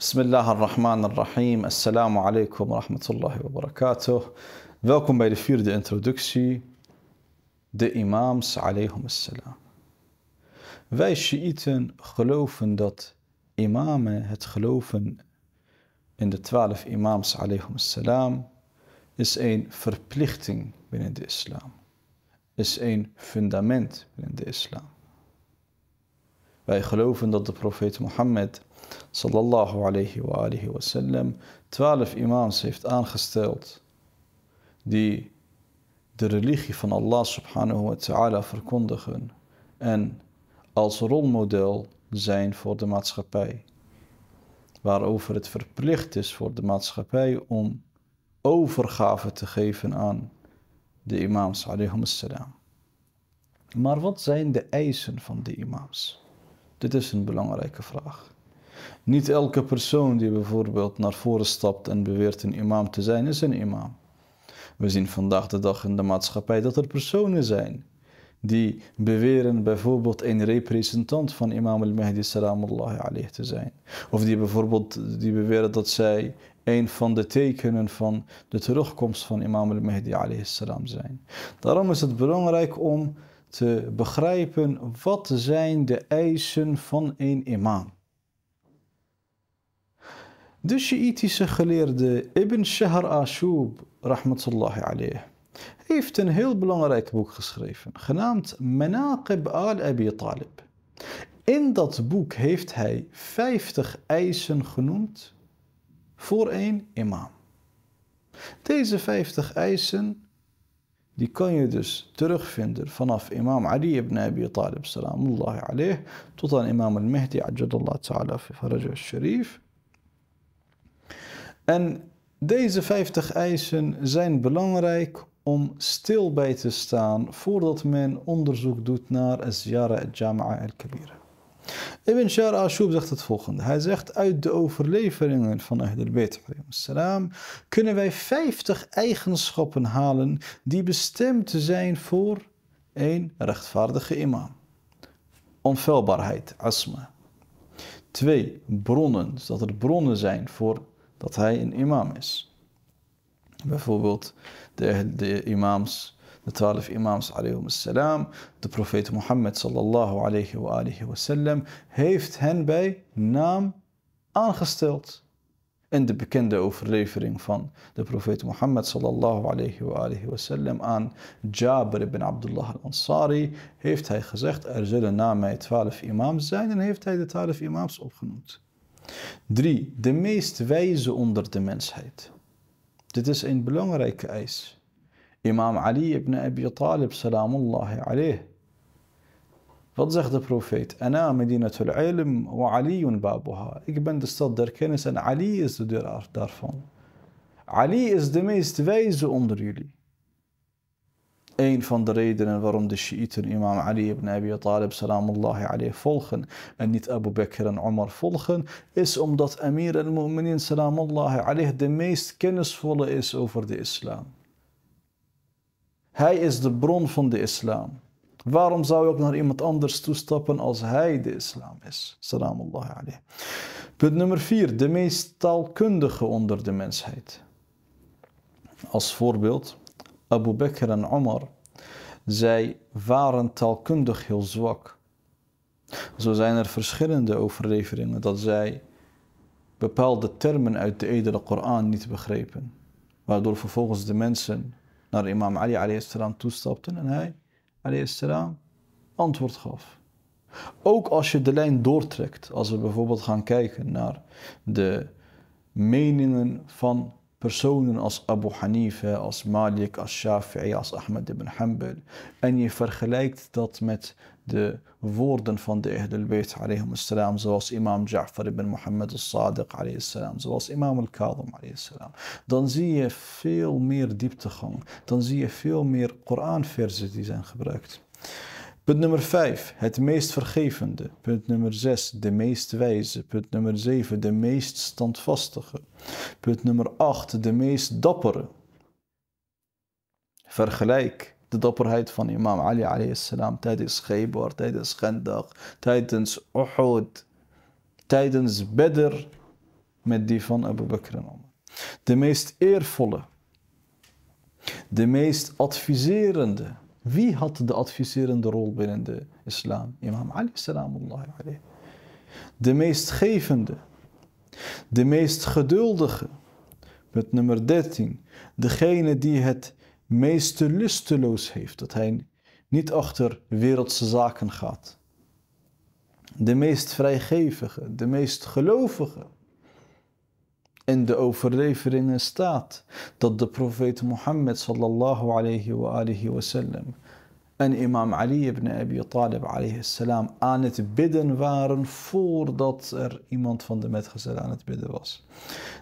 ar-Rahman rahman Rahim Assalamu alaikum wa rahmatullahi wa barakatuh. Welkom bij de vierde introductie, de imams alayhum assalam. Wij Shiiten geloven dat imamen het geloven in de twaalf imams alayhum assalam is een verplichting binnen de islam, is een fundament binnen de islam. Wij geloven dat de profeet Mohammed sallallahu alayhi wa alihi sallam. twaalf imams heeft aangesteld die de religie van Allah subhanahu wa ta'ala verkondigen en als rolmodel zijn voor de maatschappij. Waarover het verplicht is voor de maatschappij om overgave te geven aan de imams, salam. Maar wat zijn de eisen van de imams? Dit is een belangrijke vraag. Niet elke persoon die bijvoorbeeld naar voren stapt en beweert een imam te zijn, is een imam. We zien vandaag de dag in de maatschappij dat er personen zijn die beweren bijvoorbeeld een representant van imam al-Mahdi sallallahu alayhi te zijn. Of die bijvoorbeeld die beweren dat zij een van de tekenen van de terugkomst van imam al-Mahdi alayhi salam zijn. Daarom is het belangrijk om te begrijpen wat zijn de eisen van een imam. De Shiïtische geleerde Ibn Shahr Ashub, rahmatullahi alayh, heeft een heel belangrijk boek geschreven, genaamd Manaqib al-Abi Talib. In dat boek heeft hij 50 eisen genoemd voor een imam. Deze 50 eisen die kan je dus terugvinden vanaf imam Ali ibn Abi Talib, salamullahi alayh, tot aan imam al-Mahdi, ajadallah ta'ala, faraj al-Sharif. En deze 50 eisen zijn belangrijk om stil bij te staan voordat men onderzoek doet naar Ziyara al-Jama'a al-Kabira. Ibn Shar Ashub zegt het volgende. Hij zegt uit de overleveringen van Ahl al-Bayt kunnen wij 50 eigenschappen halen die bestemd zijn voor een rechtvaardige imam. Onfeilbaarheid, asma. Twee, bronnen, dat er bronnen zijn voor dat hij een imam is. Bijvoorbeeld de, de imams, de twaalf imams, salam, de profeet Mohammed sallallahu alayhi wa alihi heeft hen bij naam aangesteld. In de bekende overlevering van de profeet Mohammed sallallahu alayhi wa alihi aan Jabir ibn Abdullah al-Ansari heeft hij gezegd, er zullen na mij twaalf imams zijn en heeft hij de twaalf imams opgenoemd. Drie, de meest wijze onder de mensheid. Dit is een belangrijke eis. Imam Ali ibn Abi Talib, salamullahi alayh. Wat zegt de profeet? Ana medinatul ilm wa aliyun babuha. Ik ben de stad der kennis en Ali is de deur daarvan. Ali is de meest wijze onder jullie een van de redenen waarom de Shiiten imam Ali ibn Abi Talib salamullahi alayhi volgen en niet Abu Bakr en Omar volgen, is omdat Amir al-Mu'minin salamullahi alayhi de meest kennisvolle is over de islam. Hij is de bron van de islam. Waarom zou je ook naar iemand anders toestappen als hij de islam is? Salamullahi alayhi. Punt nummer vier, de meest taalkundige onder de mensheid. Als voorbeeld, Abu Bakr en Omar, zij waren taalkundig heel zwak. Zo zijn er verschillende overleveringen dat zij bepaalde termen uit de edele Koran niet begrepen. Waardoor vervolgens de mensen naar imam Ali salam toestapten en hij salam antwoord gaf. Ook als je de lijn doortrekt, als we bijvoorbeeld gaan kijken naar de meningen van personen als Abu Hanifa, als Malik, als Shafi'i, als Ahmed ibn Hanbal. En je vergelijkt dat met de woorden van de Ahlul Bayt zoals imam Ja'far ibn Muhammad al-Sadiq salam, zoals imam al-Kadhim Dan zie je veel meer dieptegang. Dan zie je veel meer Koranversen die zijn gebruikt. Punt nummer 5, het meest vergevende. Punt nummer 6, de meest wijze. Punt nummer 7, de meest standvastige. Punt nummer 8, de meest dappere. Vergelijk de dapperheid van imam Ali a.s. tijdens Khaybar, tijdens Gendag, tijdens Uhud, tijdens Bedr met die van Abu Bakr De meest eervolle, de meest adviserende, wie had de adviserende rol binnen de islam? Imam Ali, salamullah alayhi. De meest gevende, de meest geduldige. Met nummer 13, degene die het meeste lusteloos heeft, dat hij niet achter wereldse zaken gaat. De meest vrijgevige, de meest gelovige. In de overleveringen staat dat de profeet Mohammed sallallahu alayhi wa alihi wasallam en imam Ali ibn Abi Talib alayhi salam aan het bidden waren voordat er iemand van de metgezellen aan het bidden was.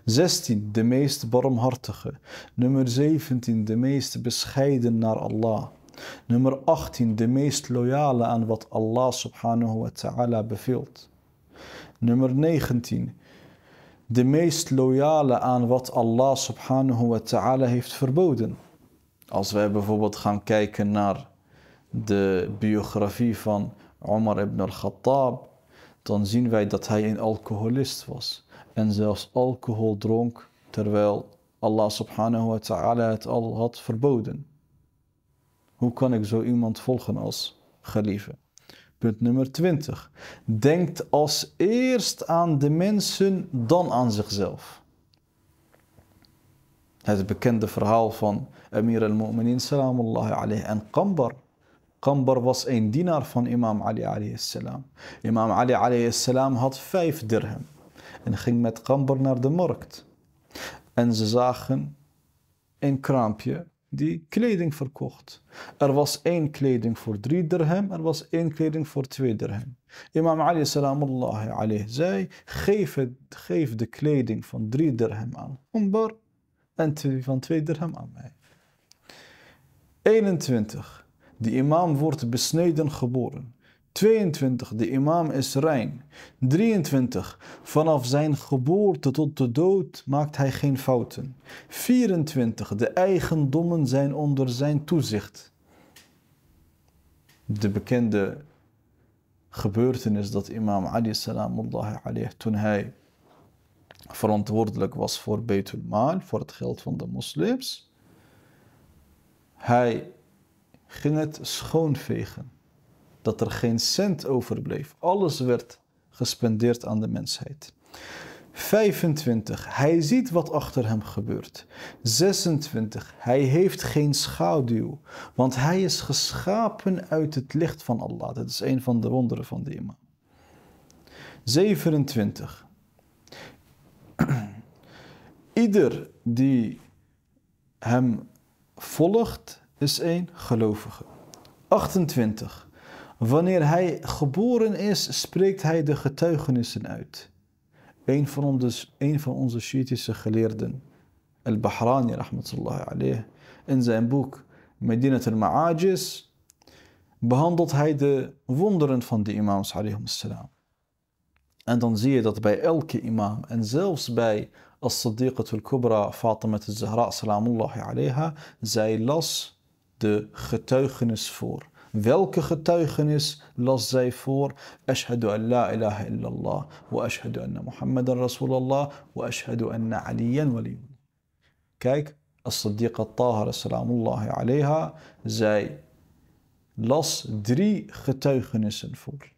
16. De meest barmhartige. Nummer 17. De meest bescheiden naar Allah. Nummer 18. De meest loyale aan wat Allah subhanahu wa ta'ala beveelt. Nummer 19 de meest loyale aan wat Allah subhanahu wa ta'ala heeft verboden. Als wij bijvoorbeeld gaan kijken naar de biografie van Omar ibn al-Khattab, dan zien wij dat hij een alcoholist was. En zelfs alcohol dronk, terwijl Allah subhanahu wa ta'ala het al had verboden. Hoe kan ik zo iemand volgen als gelieve? Punt nummer 20. Denkt als eerst aan de mensen, dan aan zichzelf. Het bekende verhaal van Amir al-Mu'minin salamullahi alayhi en Qambar. Kambar was een dienaar van imam Ali alayhi salam. Imam Ali alayhi salam had vijf dirham en ging met Kambar naar de markt. En ze zagen een kraampje die kleding verkocht. Er was één kleding voor drie dirham, er was één kleding voor twee dirham. Imam Ali salamullahi alayhi zei, geef, de kleding van drie dirham aan Umbar en van twee dirham aan mij. 21. De imam wordt besneden geboren. 22. De imam is rein. 23. Vanaf zijn geboorte tot de dood maakt hij geen fouten. 24. De eigendommen zijn onder zijn toezicht. De bekende gebeurtenis dat imam Ali salamullah alayhi toen hij verantwoordelijk was voor Betul Maal, voor het geld van de moslims, hij ging het schoonvegen dat er geen cent overbleef. Alles werd gespendeerd aan de mensheid. 25. Hij ziet wat achter hem gebeurt. 26. Hij heeft geen schaduw, want hij is geschapen uit het licht van Allah. Dat is een van de wonderen van die man. 27. Ieder die hem volgt is een gelovige. 28. Wanneer hij geboren is, spreekt hij de getuigenissen uit. Een van, dus, van onze Shiïtische geleerden, Al-Bahrani, in zijn boek Medinat al-Ma'ajis, behandelt hij de wonderen van de imams, En dan zie je dat bij elke imam, en zelfs bij as al-Kubra, Fatima al-Zahra, zij las de getuigenis voor. Welke getuigenis las zij voor? Ashhadu an la ilaha illallah. Wa ashhadu anna Muhammadan Rasulallah. Wa ashhadu anna Aliyan waliyullah. Kijk, As-Siddiqa Tahara salamullahi alayha. Zij las drie getuigenissen voor.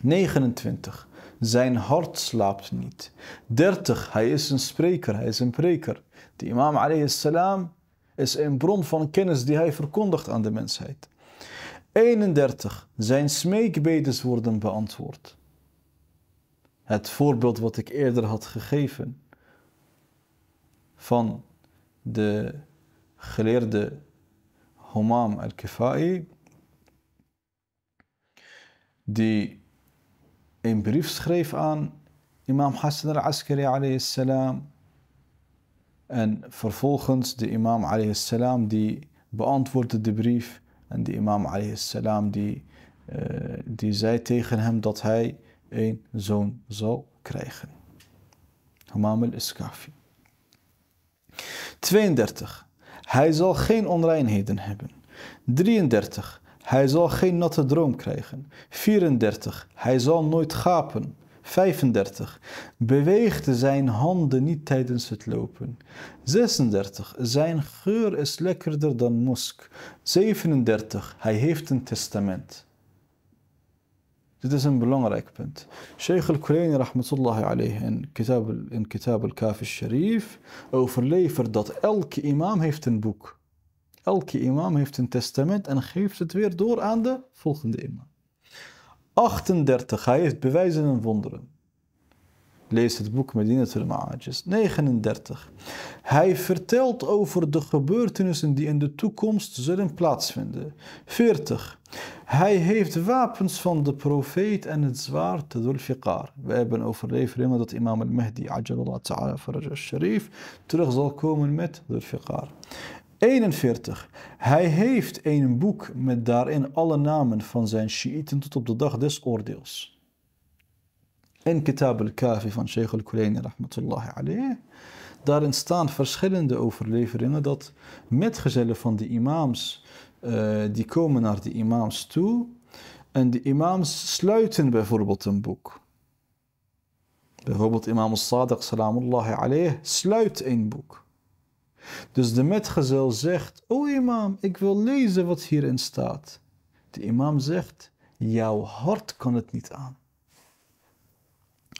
29. Zijn hart slaapt niet. 30. Hij is een spreker, hij is een preker. De imam alayhi salam is een bron van kennis die hij verkondigt aan de mensheid. 31. Zijn smeekbedes worden beantwoord. Het voorbeeld wat ik eerder had gegeven van de geleerde Homam al-Kifai, die een brief schreef aan imam Hassan al-Askari alayhi salam en vervolgens de imam alayhi salam die beantwoordde de brief. En de imam alayhi salam die, eh, die zei tegen hem dat hij een zoon zal krijgen. Hamam al-Iskafi. 32. Hij zal geen onreinheden hebben. 33. Hij zal geen natte droom krijgen. 34. Hij zal nooit gapen. 35. Beweegde zijn handen niet tijdens het lopen. 36. Zijn geur is lekkerder dan mosk. 37. Hij heeft een testament. Dit is een belangrijk punt. Sheikh al-Kulayni rahmatullahi alayhi in Kitab, in kitab al-Kafi sharif overlevert dat elke imam heeft een boek. Elke imam heeft een testament en geeft het weer door aan de volgende imam. 38. Hij heeft bewijzen en wonderen. Lees het boek al Ma'ajis. 39. Hij vertelt over de gebeurtenissen die in de toekomst zullen plaatsvinden. 40. Hij heeft wapens van de profeet en het zwaard Dhul-Fiqar. We hebben overleveringen dat imam al-Mahdi, ajalallah ta'ala, faraj sharif terug zal komen met Dhul-Fiqar. 41. Hij heeft een boek met daarin alle namen van zijn Shiiten tot op de dag des oordeels. In Kitab al-Kafi van Sheikh al-Kulayni rahmatullahi alayh. Daarin staan verschillende overleveringen dat metgezellen van de imams, eh, die komen naar de imams toe. En de imams sluiten bijvoorbeeld een boek. Bijvoorbeeld imam al-Sadiq salamullahi alayh sluit een boek. Dus de metgezel zegt, o imam, ik wil lezen wat hierin staat. De imam zegt, jouw hart kan het niet aan.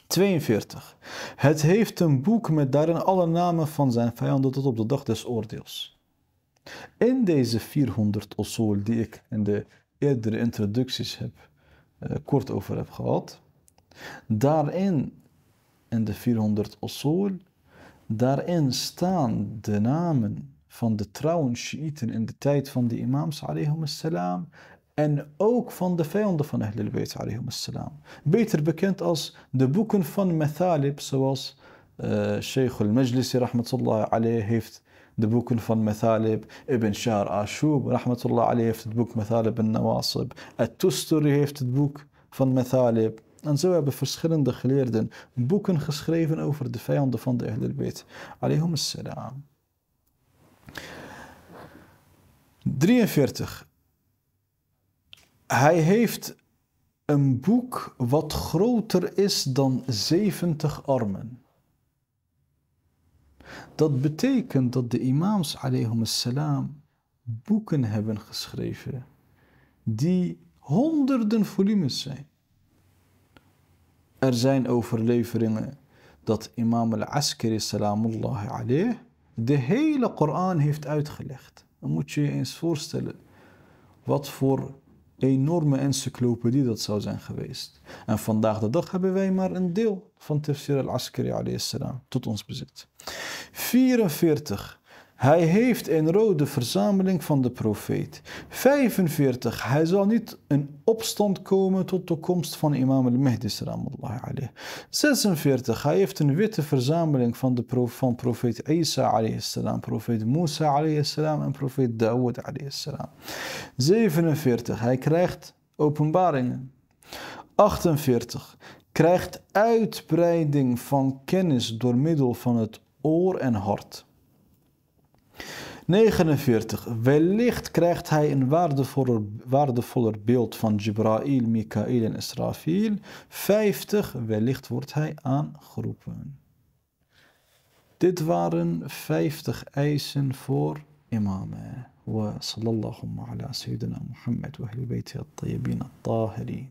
42. Het heeft een boek met daarin alle namen van zijn vijanden tot op de dag des oordeels. In deze 400 osul die ik in de eerdere introducties heb, eh, kort over heb gehad, daarin, in de 400 osul, Daarin staan de namen van de trouwen Shiiten in de tijd van de imams salam en ook van de vijanden van Ahlul Bayt salam. Beter bekend als de boeken van Methalib, zoals eh, Sheikh al-Majlisi rahmatullah alayhi heeft de boeken van Methalib, Ibn Shahr Ashub rahmatullah alayhi heeft het boek Methalib al-Nawasib, At-Tusturi heeft het boek van Methalib, en zo hebben verschillende geleerden boeken geschreven over de vijanden van de Ahlul Bayt. Alayhum salam. 43. Hij heeft een boek wat groter is dan 70 armen. Dat betekent dat de imams, salam, boeken hebben geschreven die honderden volumes zijn. Er zijn overleveringen dat imam al-Askari salamullah alayh de hele Koran heeft uitgelegd. Dan moet je je eens voorstellen wat voor enorme encyclopedie dat zou zijn geweest. En vandaag de dag hebben wij maar een deel van tafsir al-Askari alayhi salam tot ons bezit. 44 hij heeft een rode verzameling van de profeet. 45. Hij zal niet in opstand komen tot de komst van imam al-Mahdi. 46. Hij heeft een witte verzameling van, de prof, van profeet Isa salam, profeet Musa salam en profeet Dawood salam. 47. Hij krijgt openbaringen. 48. Krijgt uitbreiding van kennis door middel van het oor en hart. 49. Wellicht krijgt hij een waardevoller, waardevoller beeld van Jibrail, Mikail en Israfil. 50. Wellicht wordt hij aangeroepen. Dit waren 50 eisen voor wa imamen. وصلى Muhammad wa سيدنا محمد al-Tayyibin al الطاهرين